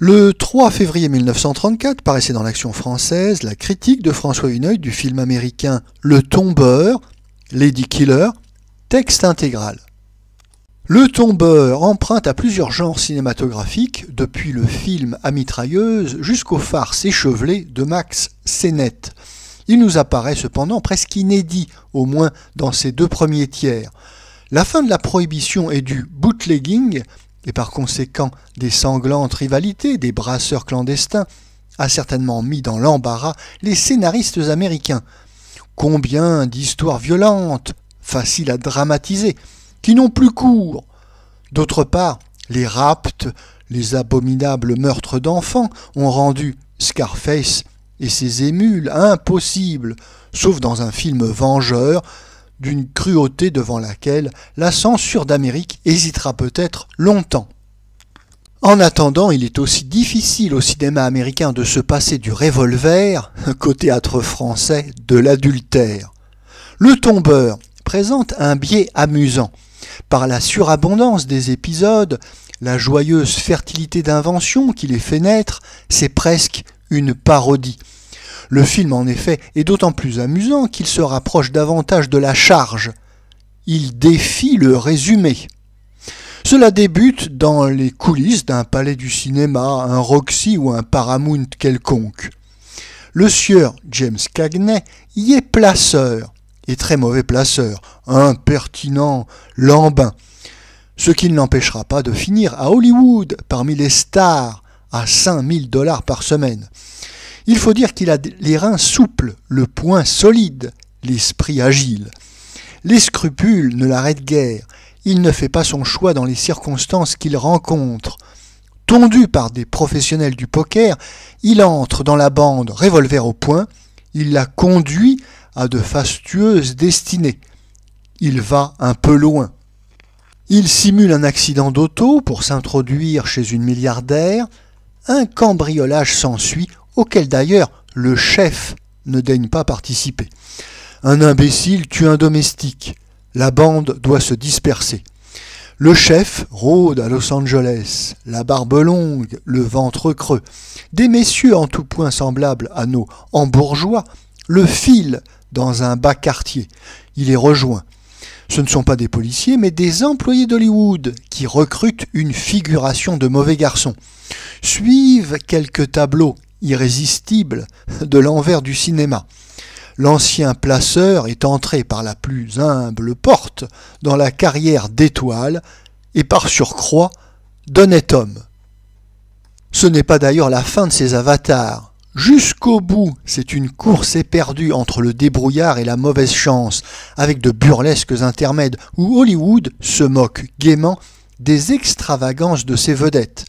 Le 3 février 1934 paraissait dans l'Action française la critique de François Huneuil du film américain Le Tombeur, Lady Killer, texte intégral. Le Tombeur emprunte à plusieurs genres cinématographiques, depuis le film à mitrailleuse jusqu'aux farces échevelées de Max Sennett. Il nous apparaît cependant presque inédit, au moins dans ses deux premiers tiers. La fin de la prohibition et du bootlegging et par conséquent des sanglantes rivalités des brasseurs clandestins, a certainement mis dans l'embarras les scénaristes américains. Combien d'histoires violentes, faciles à dramatiser, qui n'ont plus cours. D'autre part, les raptes, les abominables meurtres d'enfants ont rendu Scarface et ses émules impossibles, sauf dans un film vengeur d'une cruauté devant laquelle la censure d'Amérique hésitera peut-être longtemps. En attendant, il est aussi difficile au cinéma américain de se passer du revolver qu'au théâtre français de l'adultère. Le tombeur présente un biais amusant. Par la surabondance des épisodes, la joyeuse fertilité d'invention qui les fait naître, c'est presque une parodie. Le film, en effet, est d'autant plus amusant qu'il se rapproche davantage de la charge. Il défie le résumé. Cela débute dans les coulisses d'un palais du cinéma, un Roxy ou un Paramount quelconque. Le sieur James Cagney y est placeur, et très mauvais placeur, impertinent, lambin, ce qui ne l'empêchera pas de finir à Hollywood parmi les stars à 5000 dollars par semaine. Il faut dire qu'il a les reins souples, le poing solide, l'esprit agile. Les scrupules ne l'arrêtent guère. Il ne fait pas son choix dans les circonstances qu'il rencontre. Tondu par des professionnels du poker, il entre dans la bande revolver au poing. Il la conduit à de fastueuses destinées. Il va un peu loin. Il simule un accident d'auto pour s'introduire chez une milliardaire. Un cambriolage s'ensuit auquel d'ailleurs le chef ne daigne pas participer. Un imbécile tue un domestique. La bande doit se disperser. Le chef rôde à Los Angeles, la barbe longue, le ventre creux. Des messieurs en tout point semblables à nos embourgeois le filent dans un bas quartier. Il est rejoint. Ce ne sont pas des policiers, mais des employés d'Hollywood qui recrutent une figuration de mauvais garçons, suivent quelques tableaux irrésistible de l'envers du cinéma. L'ancien placeur est entré par la plus humble porte dans la carrière d'étoile et par surcroît d'honnête homme. Ce n'est pas d'ailleurs la fin de ses avatars. Jusqu'au bout, c'est une course éperdue entre le débrouillard et la mauvaise chance, avec de burlesques intermèdes où Hollywood se moque gaiement des extravagances de ses vedettes.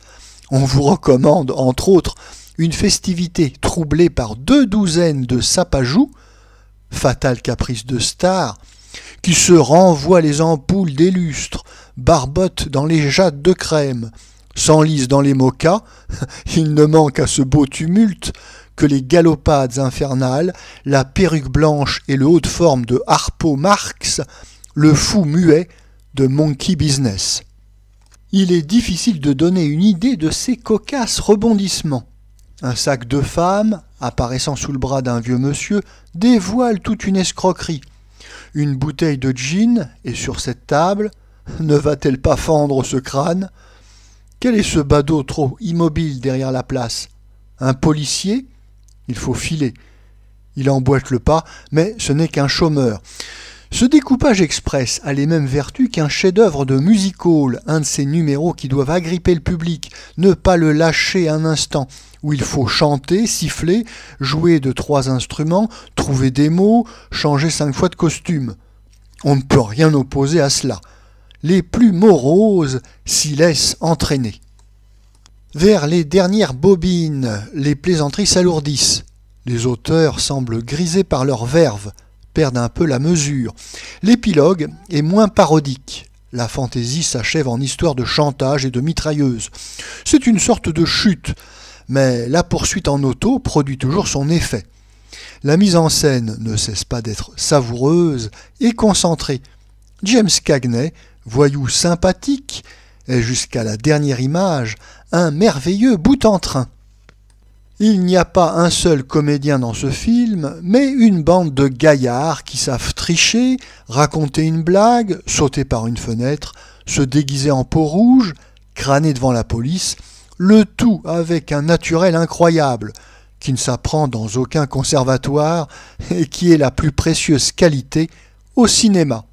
On vous recommande, entre autres, une festivité troublée par deux douzaines de sapajous, fatal caprice de star, qui se renvoient les ampoules des lustres, barbotent dans les jattes de crème, s'enlisent dans les mocas, il ne manque à ce beau tumulte que les galopades infernales, la perruque blanche et le haut de forme de Harpo Marx, le fou muet de Monkey Business. Il est difficile de donner une idée de ces cocasses rebondissements. Un sac de femme, apparaissant sous le bras d'un vieux monsieur, dévoile toute une escroquerie. Une bouteille de gin est sur cette table. Ne va-t-elle pas fendre ce crâne Quel est ce badaud trop immobile derrière la place Un policier Il faut filer. Il emboîte le pas, mais ce n'est qu'un chômeur. Ce découpage express a les mêmes vertus qu'un chef-d'œuvre de music hall, un de ces numéros qui doivent agripper le public, ne pas le lâcher un instant où il faut chanter, siffler, jouer de trois instruments, trouver des mots, changer cinq fois de costume. On ne peut rien opposer à cela. Les plus moroses s'y laissent entraîner. Vers les dernières bobines, les plaisanteries s'alourdissent. Les auteurs semblent grisés par leur verve, perdent un peu la mesure. L'épilogue est moins parodique. La fantaisie s'achève en histoire de chantage et de mitrailleuse. C'est une sorte de chute mais la poursuite en auto produit toujours son effet. La mise en scène ne cesse pas d'être savoureuse et concentrée. James Cagney, voyou sympathique, est jusqu'à la dernière image un merveilleux bout en train. Il n'y a pas un seul comédien dans ce film, mais une bande de gaillards qui savent tricher, raconter une blague, sauter par une fenêtre, se déguiser en peau rouge, crâner devant la police le tout avec un naturel incroyable, qui ne s'apprend dans aucun conservatoire et qui est la plus précieuse qualité au cinéma.